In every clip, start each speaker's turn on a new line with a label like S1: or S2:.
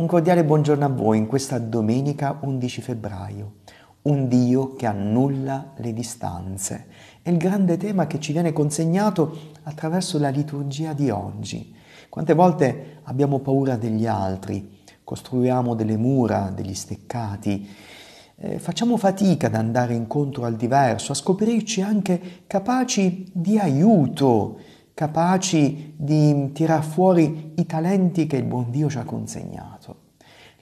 S1: Un cordiale buongiorno a voi in questa domenica 11 febbraio. Un Dio che annulla le distanze. È il grande tema che ci viene consegnato attraverso la liturgia di oggi. Quante volte abbiamo paura degli altri, costruiamo delle mura, degli steccati, eh, facciamo fatica ad andare incontro al diverso, a scoprirci anche capaci di aiuto, capaci di tirar fuori i talenti che il buon Dio ci ha consegnato.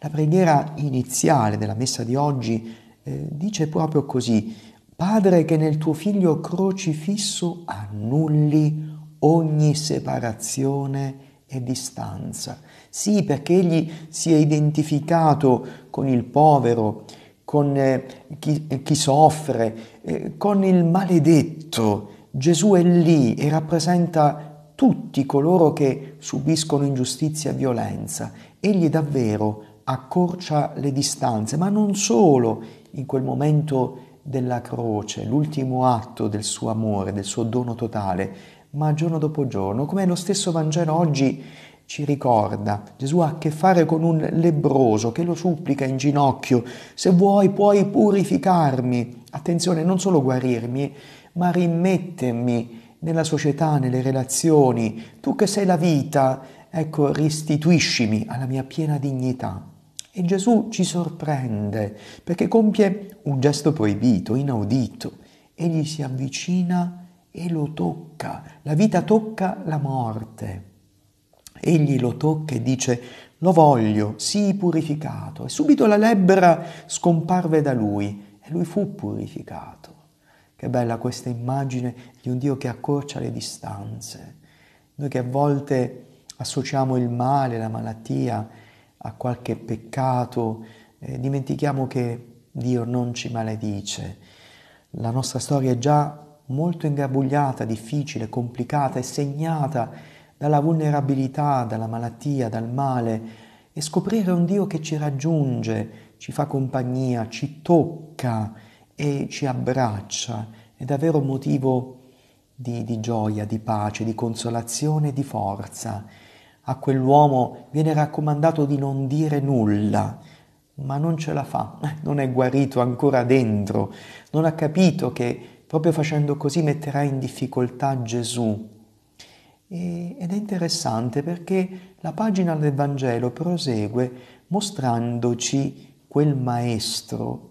S1: La preghiera iniziale della messa di oggi eh, dice proprio così, Padre che nel tuo figlio crocifisso annulli ogni separazione e distanza. Sì, perché egli si è identificato con il povero, con eh, chi, eh, chi, soffre, eh, con il maledetto, Gesù è lì e rappresenta tutti coloro che subiscono ingiustizia e violenza. Egli davvero accorcia le distanze, ma non solo in quel momento della croce, l'ultimo atto del suo amore, del suo dono totale, ma giorno dopo giorno, come lo stesso Vangelo oggi ci ricorda. Gesù ha a che fare con un lebroso che lo supplica in ginocchio, se vuoi puoi purificarmi. Attenzione, non solo guarirmi, ma rimettermi nella società, nelle relazioni. Tu che sei la vita, ecco, restituiscimi alla mia piena dignità. E Gesù ci sorprende perché compie un gesto proibito, inaudito. Egli si avvicina e lo tocca. La vita tocca la morte. Egli lo tocca e dice, lo voglio, sii purificato. E subito la lebbra scomparve da lui e lui fu purificato. Che bella questa immagine di un Dio che accorcia le distanze. Noi che a volte associamo il male, la malattia a qualche peccato, eh, dimentichiamo che Dio non ci maledice. La nostra storia è già molto ingarbugliata, difficile, complicata, è segnata dalla vulnerabilità, dalla malattia, dal male e scoprire un Dio che ci raggiunge, ci fa compagnia, ci tocca, e ci abbraccia, è davvero motivo di, di gioia, di pace, di consolazione, di forza. A quell'uomo viene raccomandato di non dire nulla, ma non ce la fa, non è guarito ancora dentro, non ha capito che proprio facendo così metterà in difficoltà Gesù. E, ed è interessante perché la pagina del Vangelo prosegue mostrandoci quel maestro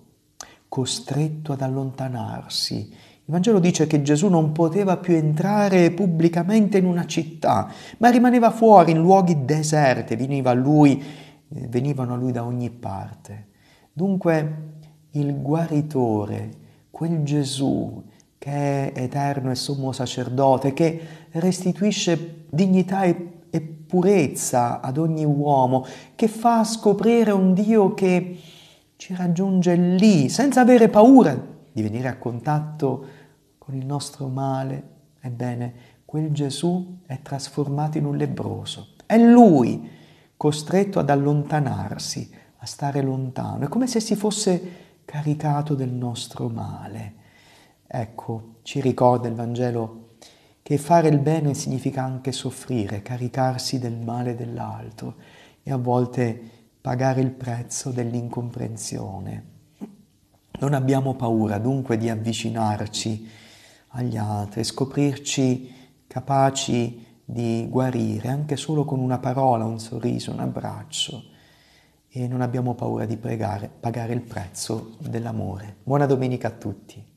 S1: costretto ad allontanarsi. Il Vangelo dice che Gesù non poteva più entrare pubblicamente in una città, ma rimaneva fuori in luoghi deserti, veniva a lui, eh, venivano a lui da ogni parte. Dunque il guaritore, quel Gesù che è eterno e sommo sacerdote, che restituisce dignità e, e purezza ad ogni uomo, che fa scoprire un Dio che ci raggiunge lì, senza avere paura di venire a contatto con il nostro male. Ebbene, quel Gesù è trasformato in un lebroso. È lui costretto ad allontanarsi, a stare lontano. È come se si fosse caricato del nostro male. Ecco, ci ricorda il Vangelo che fare il bene significa anche soffrire, caricarsi del male dell'altro e a volte pagare il prezzo dell'incomprensione. Non abbiamo paura dunque di avvicinarci agli altri, scoprirci capaci di guarire anche solo con una parola, un sorriso, un abbraccio e non abbiamo paura di pregare, pagare il prezzo dell'amore. Buona domenica a tutti.